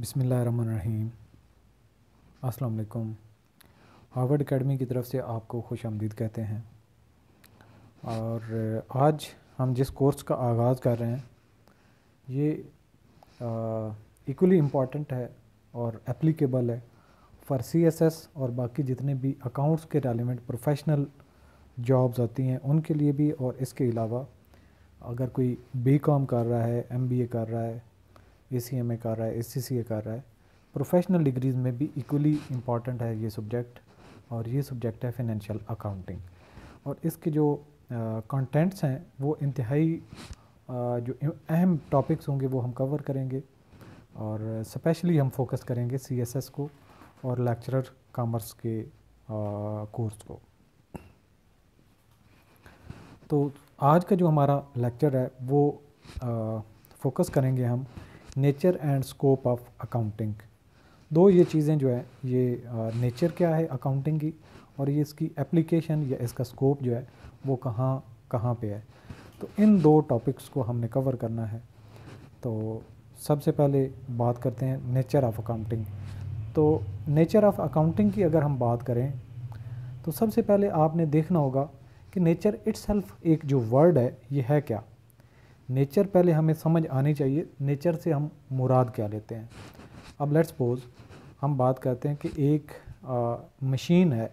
बिसमीम असलकुम Harvard academy की तरफ से आपको खुश आमदीद कहते हैं और आज हम जिस कोर्स का आगाज़ कर रहे हैं ये इक्वली इम्पॉर्टेंट है और एप्लीकेबल है फॉर सी एस एस और बाकी जितने भी अकाउंट्स के रेलिवेंट प्रोफेशनल जॉब्स आती हैं उनके लिए भी और इसके अलावा अगर कोई बी कॉम कर रहा है एम बी ए कर रहा है ए सी एम ए कर रहा है ए सी सी ए कर रहा है प्रोफेशनल डिग्रीज़ में भी इक्वली इम्पॉर्टेंट है ये सब्जेक्ट और ये सब्जेक्ट है फिनेंशियल अकाउंटिंग और इसके जो कंटेंट्स uh, हैं वो इंतहाई uh, जो अहम टॉपिक्स होंगे वो हम कवर करेंगे और स्पेशली हम फोकस करेंगे सी एस एस को और लेक्चरर कामर्स के कोर्स को तो आज का जो हमारा लेक्चर है वो फोकस करेंगे हम nature and scope of accounting दो ये चीज़ें जो है ये नेचर क्या है अकाउंटिंग की और ये इसकी एप्लीकेशन या इसका स्कोप जो है वो कहाँ कहाँ पे है तो इन दो टॉपिक्स को हमने कवर करना है तो सबसे पहले बात करते हैं नेचर ऑफ अकाउंटिंग तो नेचर ऑफ अकाउंटिंग की अगर हम बात करें तो सबसे पहले आपने देखना होगा कि नेचर इट्सल्फ एक जो वर्ड है ये है क्या नेचर पहले हमें समझ आनी चाहिए नेचर से हम मुराद क्या लेते हैं अब लेट्स सपोज हम बात करते हैं कि एक आ, मशीन है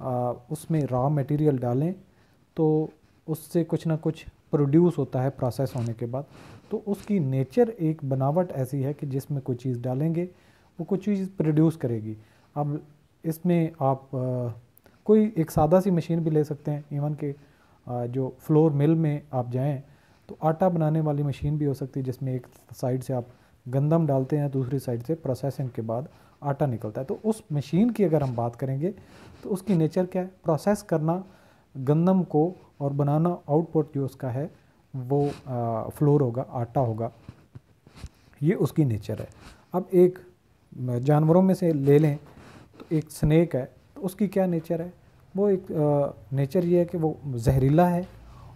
आ, उसमें रॉ मटेरियल डालें तो उससे कुछ ना कुछ प्रोड्यूस होता है प्रोसेस होने के बाद तो उसकी नेचर एक बनावट ऐसी है कि जिसमें कोई चीज़ डालेंगे वो कुछ चीज़ प्रोड्यूस करेगी अब इसमें आप आ, कोई एक सादा सी मशीन भी ले सकते हैं इवन के आ, जो फ्लोर मिल में आप जाएँ तो आटा बनाने वाली मशीन भी हो सकती है जिसमें एक साइड से आप गंदम डालते हैं दूसरी साइड से प्रोसेसिंग के बाद आटा निकलता है तो उस मशीन की अगर हम बात करेंगे तो उसकी नेचर क्या है प्रोसेस करना गंदम को और बनाना आउटपुट जो उसका है वो आ, फ्लोर होगा आटा होगा ये उसकी नेचर है अब एक जानवरों में से ले लें तो एक स्नैक है तो उसकी क्या नेचर है वो एक आ, नेचर ये है कि वो जहरीला है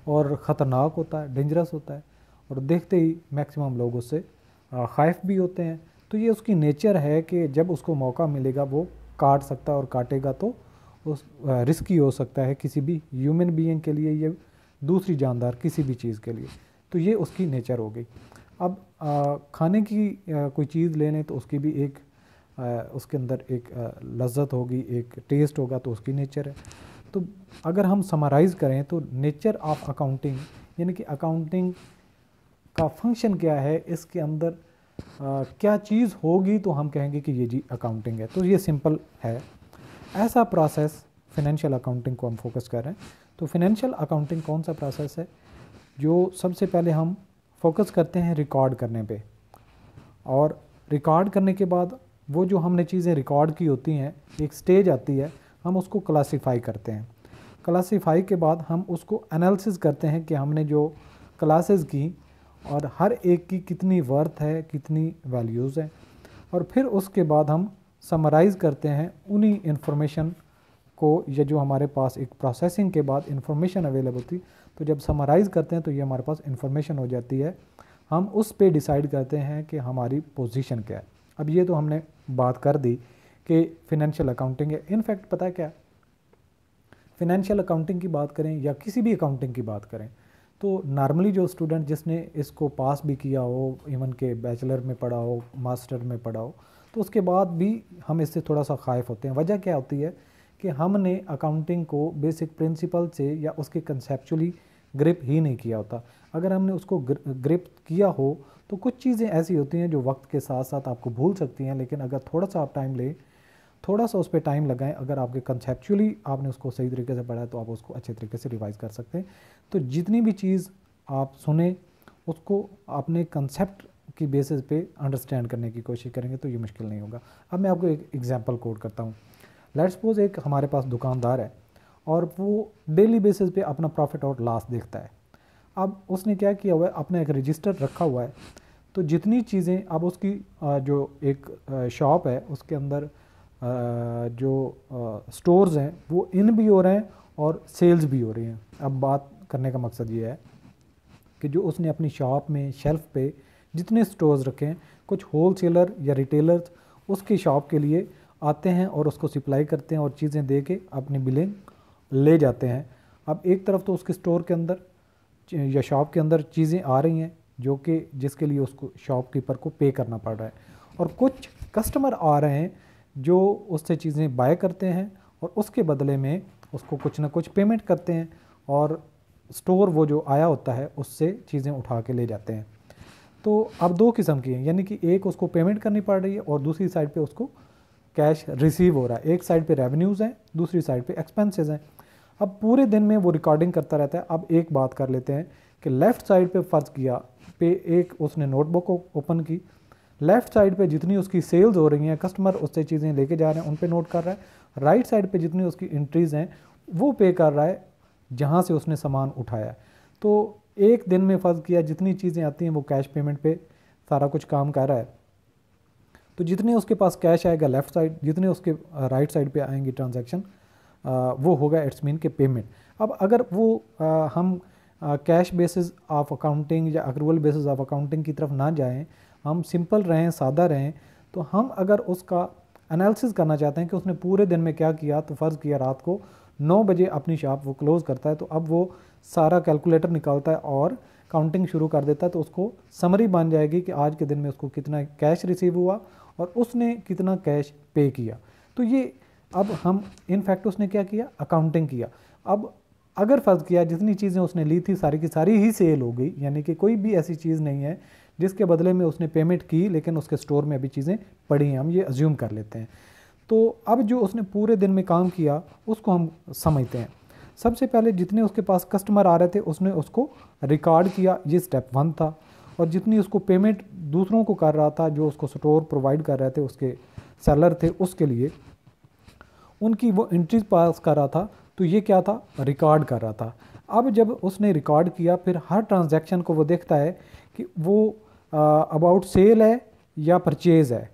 और ख़तरनाक होता है डेंजरस होता है और देखते ही मैक्सिमम लोग उससे खाइफ भी होते हैं तो ये उसकी नेचर है कि जब उसको मौका मिलेगा वो काट सकता है और काटेगा तो उस रिस्की हो सकता है किसी भी ह्यूमन बीइंग के लिए या दूसरी जानदार किसी भी चीज़ के लिए तो ये उसकी नेचर हो गई अब खाने की कोई चीज़ ले लें तो उसकी भी एक उसके अंदर एक लज्जत होगी एक टेस्ट होगा तो उसकी नेचर है तो अगर हम समराइज़ करें तो नेचर ऑफ अकाउंटिंग यानी कि अकाउंटिंग का फंक्शन क्या है इसके अंदर आ, क्या चीज़ होगी तो हम कहेंगे कि ये जी अकाउंटिंग है तो ये सिंपल है ऐसा प्रोसेस फिनेंशियल अकाउंटिंग को हम फोकस कर रहे हैं तो फिनेंशियल अकाउंटिंग कौन सा प्रोसेस है जो सबसे पहले हम फोकस करते हैं रिकॉर्ड करने पे और रिकॉर्ड करने के बाद वो जो हमने चीज़ें रिकॉर्ड की होती हैं एक स्टेज आती है हम उसको क्लासीफाई करते हैं क्लासीफाई के बाद हम उसको एनालिसिस करते हैं कि हमने जो क्लासेस की और हर एक की कितनी वर्थ है कितनी वैल्यूज़ है और फिर उसके बाद हम समराइज़ करते हैं उन्हीं इन्फॉर्मेशन को या जो हमारे पास एक प्रोसेसिंग के बाद इन्फॉर्मेशन अवेलेबल थी तो जब समराइज़ करते हैं तो ये हमारे पास इन्फॉर्मेशन हो जाती है हम उस पर डिसाइड करते हैं कि हमारी पोजीशन क्या है अब ये तो हमने बात कर दी कि फिनेंशियल अकाउंटिंग है इनफैक्ट पता है क्या फिनेंशियल अकाउंटिंग की बात करें या किसी भी अकाउंटिंग की बात करें तो नॉर्मली जो स्टूडेंट जिसने इसको पास भी किया हो इवन के बैचलर में पढ़ा हो मास्टर में पढ़ा हो तो उसके बाद भी हम इससे थोड़ा सा खाइफ होते हैं वजह क्या होती है कि हमने अकाउंटिंग को बेसिक प्रिंसिपल से या उसके कंसेप्चुअली ग्रिप ही नहीं किया होता अगर हमने उसको ग्रिप किया हो तो कुछ चीज़ें ऐसी होती हैं जो वक्त के साथ साथ आपको भूल सकती हैं लेकिन अगर थोड़ा सा आप टाइम लें थोड़ा सा उस पर टाइम लगाएं अगर आपके कंसेप्चुअली आपने उसको सही तरीके से पढ़ा है तो आप उसको अच्छे तरीके से रिवाइज़ कर सकते हैं तो जितनी भी चीज़ आप सुने उसको अपने कंसेप्ट की बेसिस पे अंडरस्टैंड करने की कोशिश करेंगे तो ये मुश्किल नहीं होगा अब मैं आपको एक एग्जाम्पल कोड करता हूँ लेट सपोज एक हमारे पास दुकानदार है और वो डेली बेसिस पे अपना प्रॉफिट और लॉस देखता है अब उसने क्या किया हुआ है अपना एक रजिस्टर रखा हुआ है तो जितनी चीज़ें अब उसकी जो एक शॉप है उसके अंदर जो स्टोर्स हैं वो इन भी हो रहे हैं और सेल्स भी हो रही हैं अब बात करने का मकसद ये है कि जो उसने अपनी शॉप में शेल्फ पे जितने स्टोर्स रखे हैं कुछ होल सेलर या रिटेलर्स उसकी शॉप के लिए आते हैं और उसको सप्लाई करते हैं और चीज़ें दे के अपनी बिलिंग ले जाते हैं अब एक तरफ तो उसके स्टोर के अंदर या शॉप के अंदर चीज़ें आ रही हैं जो कि जिसके लिए उसको शॉपकीपर को पे करना पड़ रहा है और कुछ कस्टमर आ रहे हैं जो उससे चीज़ें बाय करते हैं और उसके बदले में उसको कुछ ना कुछ पेमेंट करते हैं और स्टोर वो जो आया होता है उससे चीज़ें उठा के ले जाते हैं तो अब दो किस्म की हैं यानी कि एक उसको पेमेंट करनी पड़ रही है और दूसरी साइड पे उसको कैश रिसीव हो रहा है एक साइड पे रेवेन्यूज़ हैं दूसरी साइड पे एक्सपेंसेस हैं अब पूरे दिन में वो रिकॉर्डिंग करता रहता है अब एक बात कर लेते हैं कि लेफ़्ट साइड पे फ़र्ज़ किया पे एक उसने नोटबुक ओपन की लेफ्ट साइड पे जितनी उसकी सेल्स हो रही हैं कस्टमर उससे चीज़ें लेके जा रहे हैं उन पे नोट कर रहा है राइट साइड पे जितनी उसकी इंट्रीज हैं वो पे कर रहा है जहाँ से उसने सामान उठाया तो एक दिन में फ़र्ज़ किया जितनी चीज़ें आती हैं वो कैश पेमेंट पे सारा कुछ काम कर रहा है तो जितने उसके पास कैश आएगा लेफ़्ट साइड जितने उसके राइट साइड पर आएंगी ट्रांजेक्शन वो होगा इट्स मीन के पेमेंट अब अगर वो आ, हम कैश बेसिस ऑफ अकाउंटिंग या अक्रूवल बेसिस ऑफ अकाउंटिंग की तरफ ना जाएँ हम सिंपल रहें सादा रहें तो हम अगर उसका एनालिसिस करना चाहते हैं कि उसने पूरे दिन में क्या किया तो फ़र्ज़ किया रात को नौ बजे अपनी शॉप वो क्लोज़ करता है तो अब वो सारा कैलकुलेटर निकालता है और काउंटिंग शुरू कर देता है तो उसको समरी बन जाएगी कि आज के दिन में उसको कितना कैश रिसीव हुआ और उसने कितना कैश पे किया तो ये अब हम इनफैक्ट उसने क्या किया अकाउंटिंग किया अब अगर फ़र्ज़ किया जितनी चीज़ें उसने ली थी सारी की सारी ही सेल हो गई यानी कि कोई भी ऐसी चीज़ नहीं है जिसके बदले में उसने पेमेंट की लेकिन उसके स्टोर में अभी चीज़ें पड़ी हैं हम ये अज्यूम कर लेते हैं तो अब जो उसने पूरे दिन में काम किया उसको हम समझते हैं सबसे पहले जितने उसके पास कस्टमर आ रहे थे उसने उसको रिकॉर्ड किया ये स्टेप वन था और जितनी उसको पेमेंट दूसरों को कर रहा था जो उसको स्टोर प्रोवाइड कर रहे थे उसके सेलर थे उसके लिए उनकी वो एंट्री पास कर रहा था तो ये क्या था रिकॉर्ड कर रहा था अब जब उसने रिकॉर्ड किया फिर हर ट्रांजैक्शन को वो देखता है कि वो अबाउट सेल है या परचेज़ है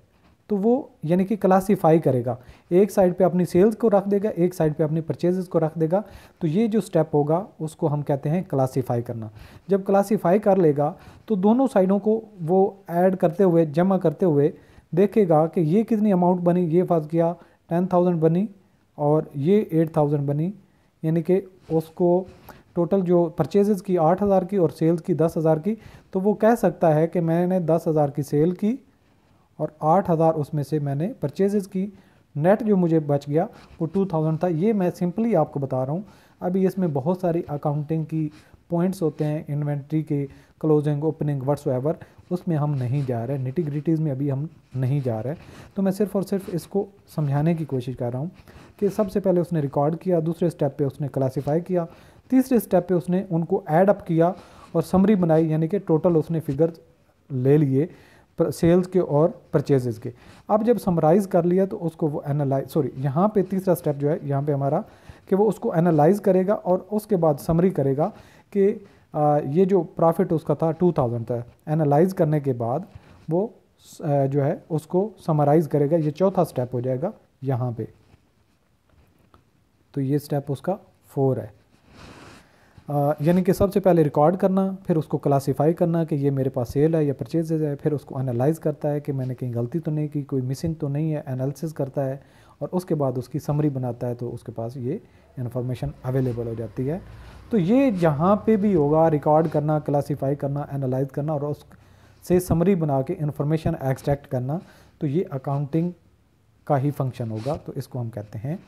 तो वो यानी कि क्लासीफाई करेगा एक साइड पे अपनी सेल्स को रख देगा एक साइड पे अपनी परचेजेस को रख देगा तो ये जो स्टेप होगा उसको हम कहते हैं क्लासीफाई करना जब क्लासीफाई कर लेगा तो दोनों साइडों को वो ऐड करते हुए जमा करते हुए देखेगा कि ये कितनी अमाउंट बनी ये फंस गया टेन थाउजेंड बनी और ये एट थाउजेंड बनी यानी कि उसको टोटल जो परचेजेज़ की आठ हज़ार की और सेल्स की दस हज़ार की तो वो कह सकता है कि मैंने दस हज़ार की सेल की और आठ हज़ार उसमें से मैंने परचेजेज़ की नेट जो मुझे बच गया वो टू थाउजेंड था ये मैं सिंपली आपको बता रहा हूँ अभी इसमें बहुत सारी अकाउंटिंग की पॉइंट्स होते हैं इन्वेंट्री के क्लोजिंग ओपनिंग वट्स एवर उसमें हम नहीं जा रहे ग्रिटीज़ में अभी हम नहीं जा रहे तो मैं सिर्फ और सिर्फ इसको समझाने की कोशिश कर रहा हूँ कि सबसे पहले उसने रिकॉर्ड किया दूसरे स्टेप पे उसने क्लासिफाई किया तीसरे स्टेप पे उसने उनको ऐड अप किया और समरी बनाई यानी कि टोटल उसने फिगर ले लिए सेल्स के और परचेजेज़ के अब जब समराइज़ कर लिया तो उसको वो एनालाइज सॉरी यहाँ पे तीसरा स्टेप जो है यहाँ पे हमारा कि वो उसको एनालाइज करेगा और उसके बाद समरी करेगा कि ये जो प्रॉफिट उसका था टू थाउजेंड था एनालाइज करने के बाद वो जो है उसको समराइज़ करेगा ये चौथा स्टेप हो जाएगा यहाँ पे तो ये स्टेप उसका फोर है यानी कि सबसे पहले रिकॉर्ड करना फिर उसको क्लासिफाई करना कि ये मेरे पास सेल है या परचेजेज है फिर उसको एनालाइज करता है कि मैंने कहीं गलती तो नहीं की कोई मिसिंग तो नहीं है एनालिसिस करता है और उसके बाद उसकी समरी बनाता है तो उसके पास ये इन्फॉर्मेशन अवेलेबल हो जाती है तो ये जहाँ पे भी होगा रिकॉर्ड करना क्लासीफाई करना एनालाइज करना और उस से समरी बना के इन्फॉर्मेशन एक्सट्रैक्ट करना तो ये अकाउंटिंग का ही फंक्शन होगा तो इसको हम कहते हैं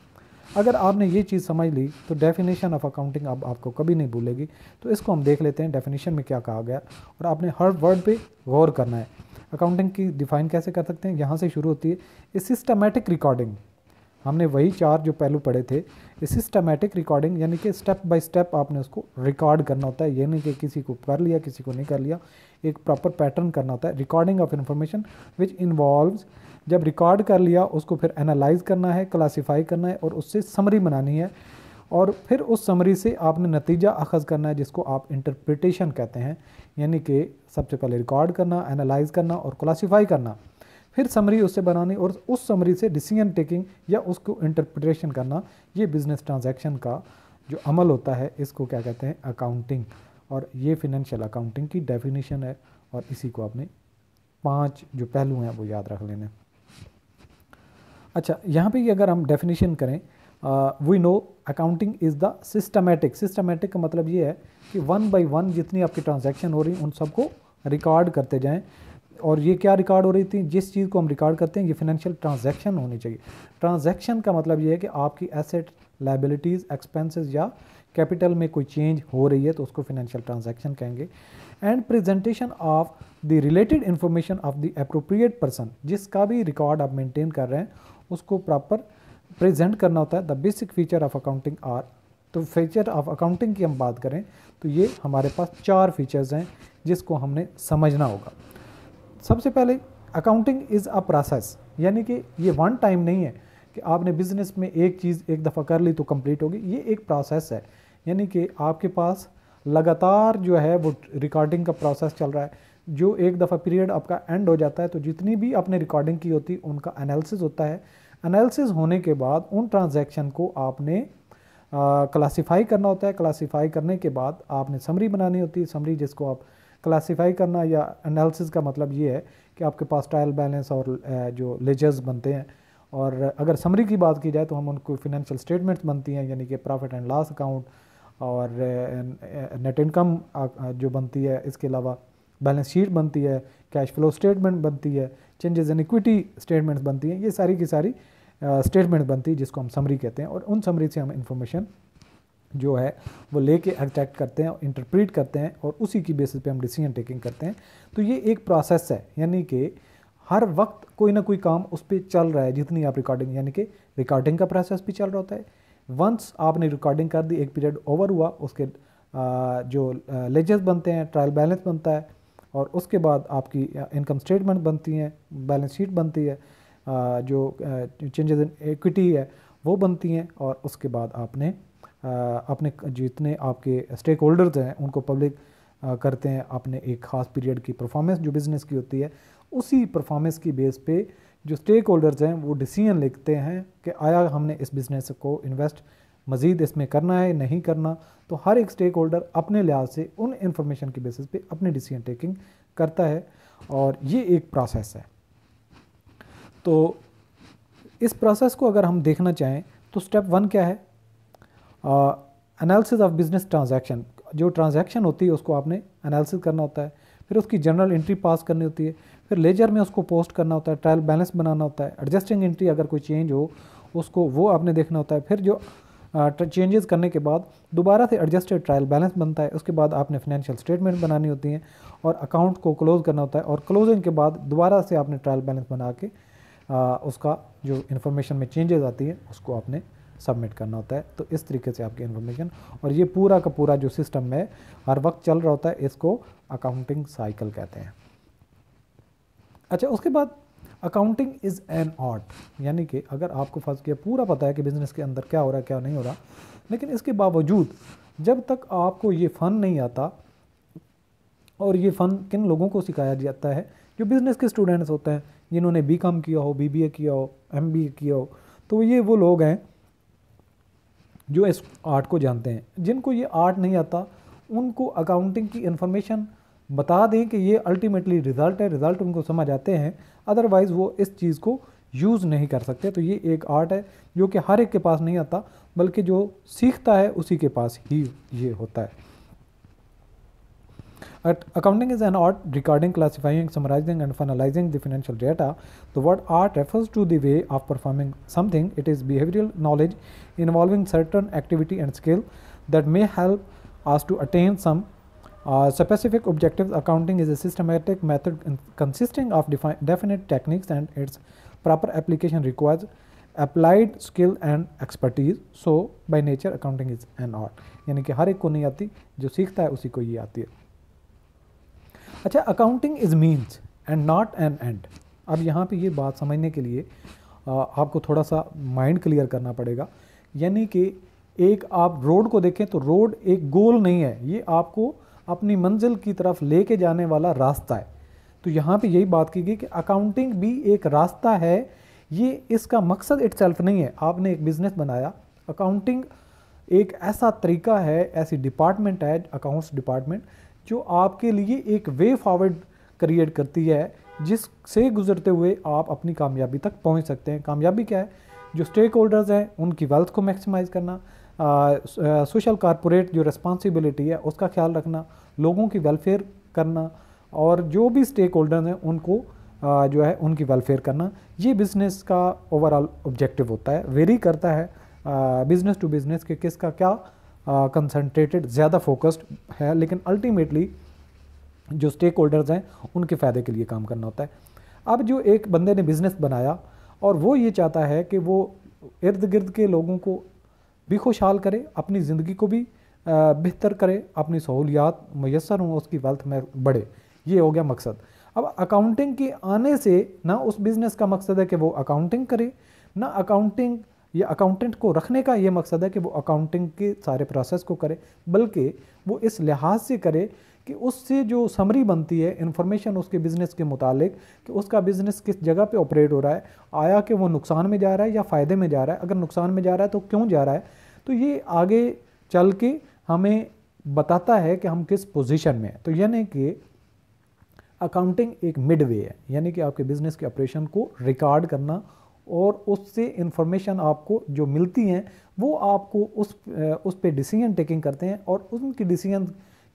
अगर आपने ये चीज़ समझ ली तो डेफिनेशन ऑफ अकाउंटिंग अब आपको कभी नहीं भूलेगी तो इसको हम देख लेते हैं डेफिनेशन में क्या कहा गया और आपने हर वर्ड पे गौर करना है अकाउंटिंग की डिफाइन कैसे कर सकते हैं यहाँ से शुरू होती है ए सिस्टमेटिक रिकॉर्डिंग हमने वही चार जो पहलू पढ़े थे सिस्टमेटिक रिकॉर्डिंग यानी कि स्टेप बाय स्टेप आपने उसको रिकॉर्ड करना होता है यानी कि किसी को कर लिया किसी को नहीं कर लिया एक प्रॉपर पैटर्न करना होता है recording of information which involves जब रिकॉर्ड कर लिया उसको फिर एनालाइज करना है क्लासीफाई करना है और उससे समरी बनानी है और फिर उस समरी से आपने नतीजा अखज़ करना है जिसको आप इंटरप्रिटेशन कहते हैं यानी कि सबसे पहले रिकॉर्ड करना एनालाइज करना और क्लासीफाई करना फिर समरी उससे बनानी और उस समरी से डिसीजन टेकिंग या उसको इंटरप्रिटेशन करना ये बिज़नेस ट्रांजैक्शन का जो अमल होता है इसको क्या कहते हैं अकाउंटिंग और ये फिनेंशियल अकाउंटिंग की डेफिनेशन है और इसी को आपने पांच जो पहलू हैं वो याद रख लेने अच्छा यहाँ पे अगर हम डेफिनेशन करें we know accounting is the systematic systematic का मतलब ये है कि वन बाई वन जितनी आपकी ट्रांजैक्शन हो रही उन सबको रिकॉर्ड करते जाएँ और ये क्या रिकॉर्ड हो रही थी जिस चीज़ को हम रिकॉर्ड करते हैं ये फिनेंशियल ट्रांजेक्शन होनी चाहिए ट्रांजेक्शन का मतलब ये है कि आपकी एसेट लाइबिलिटीज़ एक्सपेंसेस या कैपिटल में कोई चेंज हो रही है तो उसको फिनेंशियल ट्रांजेक्शन कहेंगे and presentation of the related information of the appropriate person जिसका भी रिकॉर्ड आप मेंटेन कर रहे हैं उसको प्रॉपर प्रेजेंट करना होता है the basic feature of accounting are तो फीचर ऑफ अकाउंटिंग की हम बात करें तो ये हमारे पास चार फीचर्स हैं जिसको हमने समझना होगा सबसे पहले अकाउंटिंग इज़ अ प्रोसेस यानी कि ये वन टाइम नहीं है कि आपने बिज़नेस में एक चीज़ एक दफ़ा कर ली तो कंप्लीट होगी ये एक प्रोसेस है यानी कि आपके पास लगातार जो है वो रिकॉर्डिंग का प्रोसेस चल रहा है जो एक दफ़ा पीरियड आपका एंड हो जाता है तो जितनी भी आपने रिकॉर्डिंग की होती उनका एनालिसिस होता है एनालिसिस होने के बाद उन ट्रांजैक्शन को आपने क्लासिफाई करना होता है क्लासिफाई करने के बाद आपने समरी बनानी होती है समरी जिसको आप क्लासिफाई करना या एनालिसिस का मतलब ये है कि आपके पास ट्रायल बैलेंस और जो लेजर्स बनते हैं और अगर समरी की बात की जाए तो हम उनको फिनेंशियल स्टेटमेंट्स बनती हैं यानी कि प्रॉफिट एंड लॉस अकाउंट और नेट इनकम जो बनती है इसके अलावा बैलेंस शीट बनती है कैश फ्लो स्टेटमेंट बनती है चेंजेस इन इक्विटी स्टेटमेंट्स बनती हैं ये सारी की सारी स्टेटमेंट बनती है जिसको हम समरी कहते हैं और उन समरी से हम इन्फॉर्मेशन जो है वो लेके एक्सट्रैक्ट करते हैं इंटरप्रीट करते हैं और उसी की बेसिस पे हम डिसीजन टेकिंग करते हैं तो ये एक प्रोसेस है यानी कि हर वक्त कोई ना कोई काम उस पर चल रहा है जितनी आप रिकॉर्डिंग यानी कि रिकॉर्डिंग का प्रोसेस भी चल रहा होता है वंस आपने रिकॉर्डिंग कर दी एक पीरियड ओवर हुआ उसके जो लेजेस बनते हैं ट्रायल बैलेंस बनता है और उसके बाद आपकी इनकम स्टेटमेंट बनती है बैलेंस शीट बनती है जो चेंजेस इन इक्विटी है वो बनती हैं और उसके बाद आपने अपने जितने आपके स्टेक होल्डर्स हैं उनको पब्लिक करते हैं अपने एक ख़ास पीरियड की परफॉर्मेंस जो बिज़नेस की होती है उसी परफॉर्मेंस की बेस पे जो स्टेक होल्डर्स हैं वो डिसीजन लेते हैं कि आया हमने इस बिज़नेस को इन्वेस्ट मज़ीद इसमें करना है नहीं करना तो हर एक स्टेक होल्डर अपने लिहाज से उन इन्फॉर्मेशन के बेसिस पे अपनी डिसीजन टेकिंग करता है और ये एक प्रोसेस है तो इस प्रोसेस को अगर हम देखना चाहें तो स्टेप वन क्या है एनालिसिस ऑफ बिजनेस ट्रांजैक्शन जो ट्रांजैक्शन होती है उसको आपने एनालिसिस करना होता है फिर उसकी जनरल एंट्री पास करनी होती है फिर लेजर में उसको पोस्ट करना होता है ट्रायल बैलेंस बनाना होता है एडजस्टिंग एंट्री अगर कोई चेंज हो उसको वो आपने देखना होता है फिर जो चेंजेस करने के बाद दोबारा से एडजस्टेड ट्रायल बैलेंस बनता है उसके बाद आपने फाइनेंशियल स्टेटमेंट बनानी होती है और अकाउंट को क्लोज़ करना होता है और क्लोजिंग के बाद दोबारा से आपने ट्रायल बैलेंस बना के आ, उसका जो इन्फॉर्मेशन में चेंजेस आती है उसको आपने सबमिट करना होता है तो इस तरीके से आपकी इन्फॉर्मेशन और ये पूरा का पूरा जो सिस्टम है हर वक्त चल रहा होता है इसको अकाउंटिंग साइकिल कहते हैं अच्छा उसके बाद अकाउंटिंग इज़ एन आर्ट यानी कि अगर आपको फर्ज किया पूरा पता है कि बिज़नेस के अंदर क्या हो रहा है क्या नहीं हो रहा लेकिन इसके बावजूद जब तक आपको ये फ़न नहीं आता और ये फ़न किन लोगों को सिखाया जाता है जो बिज़नेस के स्टूडेंट्स होते हैं जिन्होंने बी कॉम किया हो बी बी ए किया हो एम बी ए किया हो तो ये वो लोग हैं जो इस आर्ट को जानते हैं जिनको ये आर्ट नहीं आता उनको अकाउंटिंग की इन्फॉर्मेशन बता दें कि ये अल्टीमेटली रिज़ल्ट है रिज़ल्ट उनको समझ आते हैं अदरवाइज़ वो इस चीज़ को यूज़ नहीं कर सकते तो ये एक आर्ट है जो कि हर एक के पास नहीं आता बल्कि जो सीखता है उसी के पास ही ये होता है at accounting is an art recording classifying summarising and finalising the financial data the word art refers to the way of performing something it is behavioural knowledge involving certain activity and skill that may help us to attain some Uh, specific objectives accounting is a systematic method consisting of definite techniques and its proper application requires applied skill and expertise so by nature accounting is an art यानी कि हर एक को नहीं आती जो सीखता है उसी को ये आती है अच्छा accounting is means and not an end अब यहाँ पे ये बात समझने के लिए आ, uh, आपको थोड़ा सा माइंड क्लियर करना पड़ेगा यानी कि एक आप रोड को देखें तो रोड एक गोल नहीं है ये आपको अपनी मंजिल की तरफ लेके जाने वाला रास्ता है तो यहाँ पे यही बात की गई कि अकाउंटिंग भी एक रास्ता है ये इसका मकसद इट नहीं है आपने एक बिज़नेस बनाया अकाउंटिंग एक ऐसा तरीका है ऐसी डिपार्टमेंट है अकाउंट्स डिपार्टमेंट जो आपके लिए एक वे फॉरवर्ड क्रिएट करती है जिससे गुजरते हुए आप अपनी कामयाबी तक पहुंच सकते हैं कामयाबी क्या है जो स्टेक होल्डर्स हैं उनकी वेल्थ को मैक्सिमाइज़ करना सोशल कॉरपोरेट जो रिस्पॉन्सिबिलिटी है उसका ख्याल रखना लोगों की वेलफेयर करना और जो भी स्टेक होल्डर्स हैं उनको आ, जो है उनकी वेलफेयर करना ये बिज़नेस का ओवरऑल ऑब्जेक्टिव होता है वेरी करता है बिज़नेस टू बिज़नेस के किसका क्या कंसनट्रेटेड ज़्यादा फोकस्ड है लेकिन अल्टीमेटली जो स्टेक होल्डर्स हैं उनके फ़ायदे के लिए काम करना होता है अब जो एक बंदे ने बिज़नेस बनाया और वो ये चाहता है कि वो इर्द गिर्द के लोगों को भी खुशहाल करे अपनी ज़िंदगी को भी बेहतर करे अपनी सहूलियात मैसर हों उसकी वेल्थ में बढ़े ये हो गया मकसद अब अकाउंटिंग के आने से ना उस बिज़नेस का मकसद है कि वो अकाउंटिंग करे ना अकाउंटिंग या अकाउंटेंट को रखने का ये मकसद है कि वो अकाउंटिंग के सारे प्रोसेस को करे बल्कि वो इस लिहाज से करे कि उससे जो समरी बनती है इन्फॉर्मेशन उसके बिज़नेस के मुतालिक कि उसका बिज़नेस किस जगह पे ऑपरेट हो रहा है आया कि वो नुकसान में जा रहा है या फ़ायदे में जा रहा है अगर नुकसान में जा रहा है तो क्यों जा रहा है तो ये आगे चल के हमें बताता है कि हम किस पोजीशन में हैं तो यानी कि अकाउंटिंग एक मिड वे है यानी कि आपके बिजनेस के ऑपरेशन को रिकॉर्ड करना और उससे इंफॉर्मेशन आपको जो मिलती हैं वो आपको उस उस पर डिसीजन टेकिंग करते हैं और उनकी डिसीजन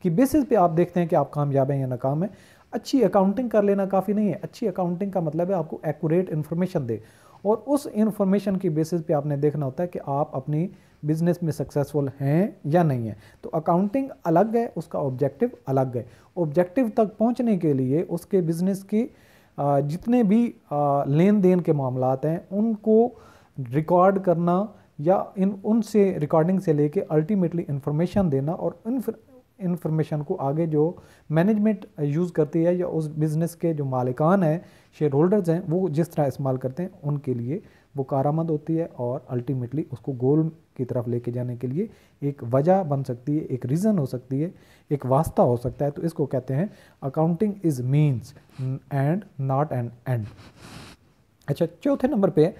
की बेसिस पे आप देखते हैं कि आप कामयाब हैं या नाकाम हैं अच्छी अकाउंटिंग कर लेना काफ़ी नहीं है अच्छी अकाउंटिंग का मतलब है आपको एक्यूरेट इन्फॉर्मेशन दे और उस इन्फॉर्मेशन की बेसिस पे आपने देखना होता है कि आप अपनी बिजनेस में सक्सेसफुल हैं या नहीं है तो अकाउंटिंग अलग है उसका ऑब्जेक्टिव अलग है ऑब्जेक्टिव तक पहुंचने के लिए उसके बिजनेस के जितने भी लेन देन के मामला हैं उनको रिकॉर्ड करना या इन उनसे रिकॉर्डिंग से लेके अल्टीमेटली इन्फॉर्मेशन देना और इन्फॉर्मेशन को आगे जो मैनेजमेंट यूज़ करती है या उस बिज़नेस के जो मालिकान हैं शेयर होल्डर्स हैं वो जिस तरह इस्तेमाल करते हैं उनके लिए वो कारामद होती है और अल्टीमेटली उसको गोल की तरफ लेके जाने के लिए एक वजह बन सकती है एक रीज़न हो सकती है एक वास्ता हो सकता है तो इसको कहते हैं accounting is means and not end end अच्छा चौथे नंबर पे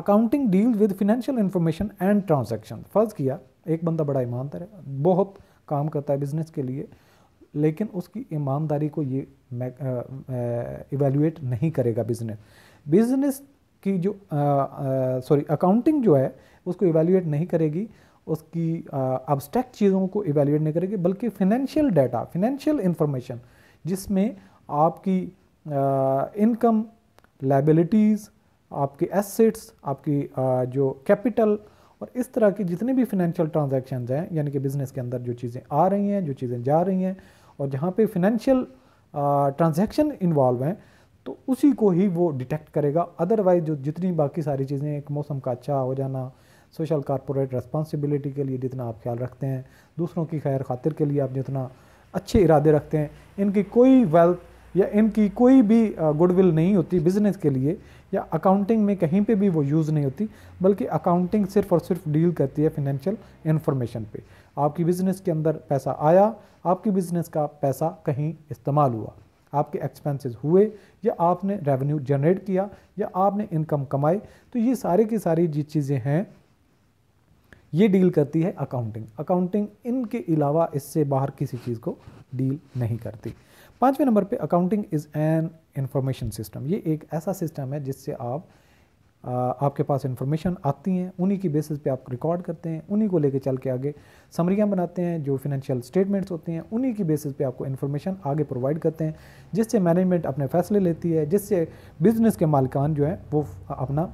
accounting deal with financial information and transaction फर्ज किया एक बंदा बड़ा ईमानदार है बहुत काम करता है बिजनेस के लिए लेकिन उसकी ईमानदारी को ये इवेल्यूएट नहीं करेगा बिजनेस बिजनेस कि जो सॉरी अकाउंटिंग जो है उसको इवेल्यूएट नहीं करेगी उसकी अब्स्ट्रैक्ट चीज़ों को इवेल्यूएट नहीं करेगी बल्कि फिनेंशियल डाटा फिनेंशियल इंफॉर्मेशन जिसमें आपकी इनकम लाइबिलिटीज़ आपके एसेट्स आपकी आ, जो कैपिटल और इस तरह की जितने भी फिनेंशियल ट्रांजेक्शन हैं यानी कि बिज़नेस के अंदर जो चीज़ें आ रही हैं जो चीज़ें जा रही हैं और जहाँ पे फिनेंशियल ट्रांजेक्शन इन्वॉल्व हैं तो उसी को ही वो डिटेक्ट करेगा अदरवाइज जो जितनी बाकी सारी चीज़ें एक मौसम का अच्छा हो जाना सोशल कॉरपोरेट रेस्पॉन्सिबिलिटी के लिए जितना आप ख्याल रखते हैं दूसरों की खैर खातिर के लिए आप जितना अच्छे इरादे रखते हैं इनकी कोई वेल्थ या इनकी कोई भी गुडविल नहीं होती बिजनेस के लिए या अकाउंटिंग में कहीं पे भी वो यूज़ नहीं होती बल्कि अकाउंटिंग सिर्फ और सिर्फ डील करती है फिनेंशियल इन्फॉर्मेशन पे आपकी बिज़नेस के अंदर पैसा आया आपकी बिज़नेस का पैसा कहीं इस्तेमाल हुआ आपके एक्सपेंसेस हुए या आपने रेवेन्यू जनरेट किया या आपने इनकम कमाई तो ये सारे की सारी जी चीज़ें हैं ये डील करती है अकाउंटिंग अकाउंटिंग इनके अलावा इससे बाहर किसी चीज़ को डील नहीं करती पाँचवें नंबर पे accounting is an information system ये एक ऐसा सिस्टम है जिससे आप आपके पास इन्फॉर्मेशन आती हैं उन्हीं की बेसिस पे आप रिकॉर्ड करते हैं उन्हीं को लेके चल के आगे समरियाँ बनाते हैं जो फिनेंशियल स्टेटमेंट्स होते हैं उन्हीं की बेसिस पे आपको इन्फॉर्मेशन आगे प्रोवाइड करते हैं जिससे मैनेजमेंट अपने फैसले लेती है जिससे बिज़नेस के मालकान जो हैं वो अपना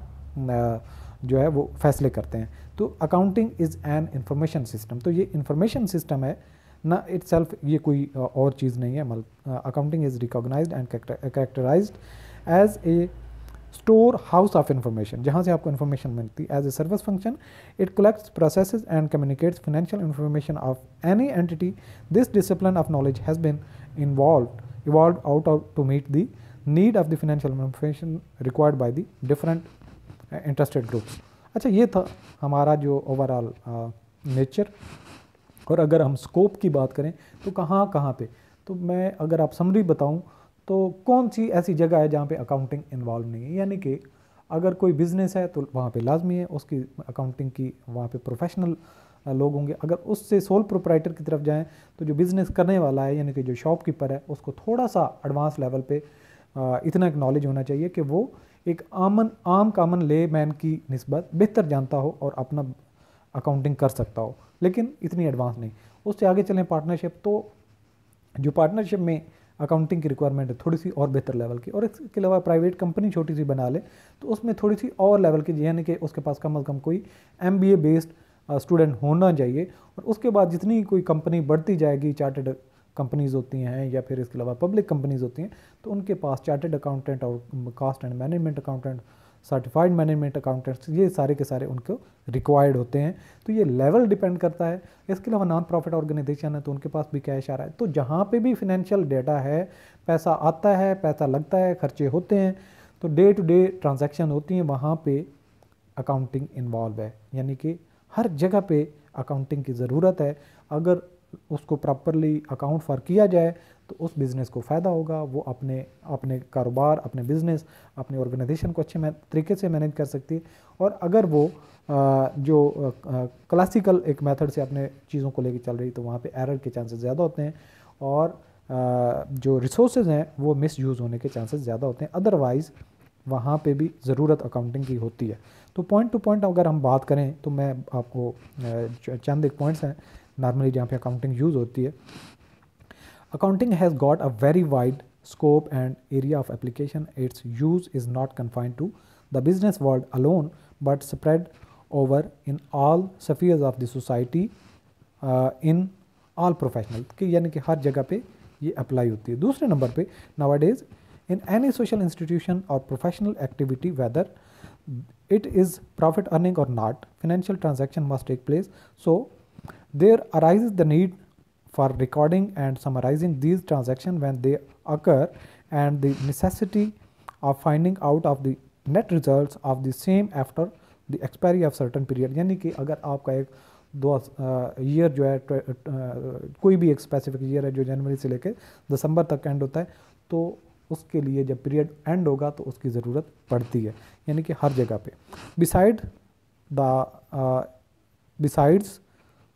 जो है वो फैसले करते हैं तो accounting is an information system तो ये इन्फॉर्मेशन सिस्टम है ना इट ये कोई और चीज़ नहीं है accounting is recognise and characterise as a store house of information जहाँ से आपको इन्फॉर्मेशन मिलती है as a service function it collects process and communicates financial information of any entity this discipline of knowledge has been involve evolve out to meet the need of the financial information required by the different interested groups अच्छा ये था हमारा जो overall nature uh, और अगर हम scope की बात करें तो कहाँ कहाँ पे तो मैं अगर आप समरी बताऊँ तो कौन सी ऐसी जगह है जहाँ पे अकाउंटिंग इन्वॉल्व नहीं है यानी कि अगर कोई बिज़नेस है तो वहाँ पे लाजमी है उसकी अकाउंटिंग की वहाँ पे प्रोफेशनल लोग होंगे अगर उससे सोल प्रोपराइटर की तरफ जाएँ तो जो बिज़नेस करने वाला है यानी कि जो शॉपकीपर है उसको थोड़ा सा एडवांस लेवल पर इतना एक नॉलेज होना चाहिए कि वो एक आमन आम कामन ले मैन की नस्बत बेहतर जानता हो और अपना अकाउंटिंग कर सकता हो लेकिन इतनी एडवांस नहीं उससे आगे चलें पार्टनरशिप तो जो पार्टनरशिप में अकाउंटिंग की रिक्वायरमेंट है थोड़ी सी और बेहतर लेवल की और इसके अलावा प्राइवेट कंपनी छोटी सी बना ले तो उसमें थोड़ी सी और लेवल की यानी कि उसके पास कम अज़ कम कोई एम बेस्ड स्टूडेंट होना चाहिए और उसके बाद जितनी कोई कंपनी बढ़ती जाएगी चार्टेड कंपनीज़ होती हैं या फिर इसके अलावा पब्लिक कंपनीज़ होती हैं तो उनके पास चार्टेड अकाउंटेंट और cost and management accountant certified management accountants ये सारे के सारे उनको रिक्वायर्ड होते हैं तो ये लेवल डिपेंड करता है इसके अलावा नॉन प्रॉफिट ऑर्गेनाइजेशन है तो उनके पास भी कैश आ रहा है तो जहाँ पे भी फिनेंशियल डेटा है पैसा आता है पैसा लगता है खर्चे होते हैं तो डे टू डे ट्रांजेक्शन होती हैं वहाँ पर अकाउंटिंग इन्वॉल्व है यानी कि हर जगह पर अकाउंटिंग की ज़रूरत है अगर उसको प्रॉपरली अकाउंट फॉर किया जाए तो उस बिज़नेस को फ़ायदा होगा वो अपने अपने कारोबार अपने बिज़नेस अपने ऑर्गेनाइजेशन को अच्छे तरीके से मैनेज कर सकती है और अगर वो जो क्लासिकल एक मेथड से अपने चीज़ों को लेकर चल रही तो वहाँ पे एरर के चांसेस ज़्यादा होते हैं और जो रिसोर्सेज हैं वो मिस यूज़ होने के चांसेस ज़्यादा होते हैं अदरवाइज़ वहाँ पर भी ज़रूरत अकाउंटिंग की होती है तो पॉइंट टू पॉइंट अगर हम बात करें तो मैं आपको चंद एक पॉइंट्स हैं नॉर्मली जहाँ पे अकाउंटिंग यूज़ होती है Accounting has got a very wide scope and area of application. Its use is not confined to the business world alone, but spread over in all spheres of the society, uh, in all professional कि यानी कि हर जगह पे apply होती है दूसरे number पे nowadays, in any social institution or professional activity, whether it is profit earning or not financial transaction must take place so there arises the need for recording and summarizing these transactions when they occur and the necessity of finding out of the net results of the same after the expiry of certain period यानी कि अगर आपका एक दो year जो है कोई भी एक स्पेसिफिक ईयर है जो जनवरी से लेकर दिसंबर तक एंड होता है तो उसके लिए जब पीरियड एंड होगा तो उसकी ज़रूरत पड़ती है यानी कि हर जगह पे beside the besides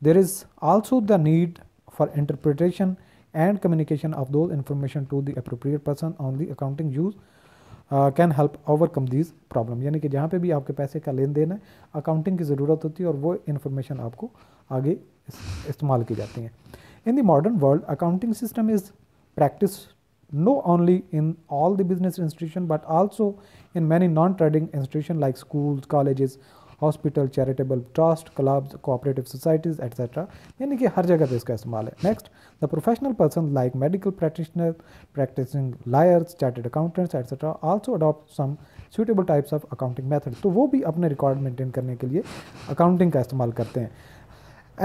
there is also the need for interpretation and communication of those information to the appropriate person on the accounting use can help overcome these problem यानी कि जहाँ पर भी आपके पैसे का लेन देन है अकाउंटिंग की ज़रूरत होती है और वो इन्फॉर्मेशन आपको आगे इस्तेमाल की जाती है in the modern world accounting system is practice no only in all the business institution but also in many non trading institution like school college hospital charitable trust clubs cooperative societies etcetera यानी कि हर जगह पे इसका इस्तेमाल है next the professional person like medical practitioner practising lawyers chartered accountants etcetera also adopt some suitable types of accounting method तो वो भी अपने रिकॉर्ड मेंटेन करने के लिए अकाउंटिंग का इस्तेमाल करते हैं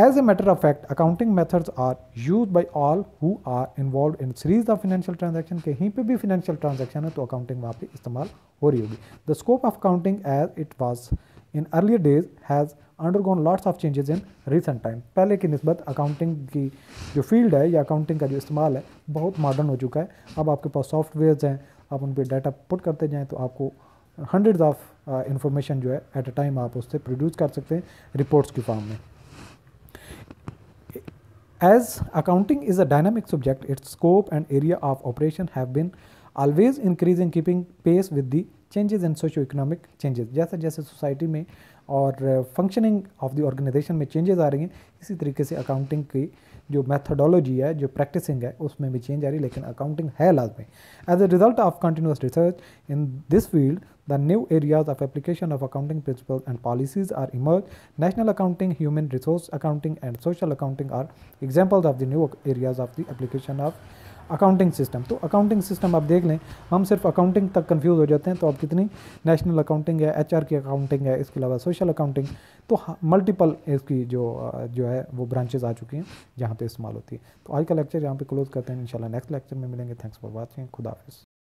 As a matter of fact, accounting methods are used by all who are involved in series of financial transaction कहीं पर भी financial transaction है तो accounting वहाँ पर इस्तेमाल हो रही होगी The scope of accounting as it was in early days has undergone lots of changes in recent time पहले की नस्बत अकाउंटिंग की जो फील्ड है या अकाउंटिंग का जो इस्तेमाल है बहुत मॉडर्न हो चुका है अब आपके पास सॉफ्टवेयर हैं आप उन पर डाटा पुट करते जाएँ तो आपको हंड्रेड ऑफ इंफॉर्मेशन जो है एट अ टाइम आप उससे प्रोड्यूस कर सकते हैं रिपोर्ट्स के फॉर्म में accounting is a dynamic subject its scope and area of operation have been always increase in keeping pace with the changes in socio economic changes जैसे जैसे society में और फंक्शनिंग ऑफ द ऑर्गेनाइजेशन में changes आ रही हैं इसी तरीके से अकाउंटिंग की जो मैथडोलॉजी है जो प्रैक्टिसिंग है उसमें भी चेंज आ रही है लेकिन अकाउंटिंग है लाजमी as a result of continuous research in this field the new areas of application of accounting principle and policies are emerge national accounting human resource accounting and social accounting are examples of the new areas of the application of accounting system तो accounting system आप देख लें हम सिर्फ accounting तक confuse हो जाते हैं तो आप कितनी नेशनल अकाउंटिंग है एच की अकाउंटिंग है इसके अलावा सोशल अकाउंटिंग तो मल्टीपल इसकी जो जो है वो ब्रांचेज आ चुकी हैं जहाँ पर इस्तेमाल होती है तो आज का लेक्चर यहाँ पर क्लोज़ करते हैं इन नेक्स्ट लेक्चर में मिलेंगे थैंक्स फॉर वॉचिंग खुदाफिज़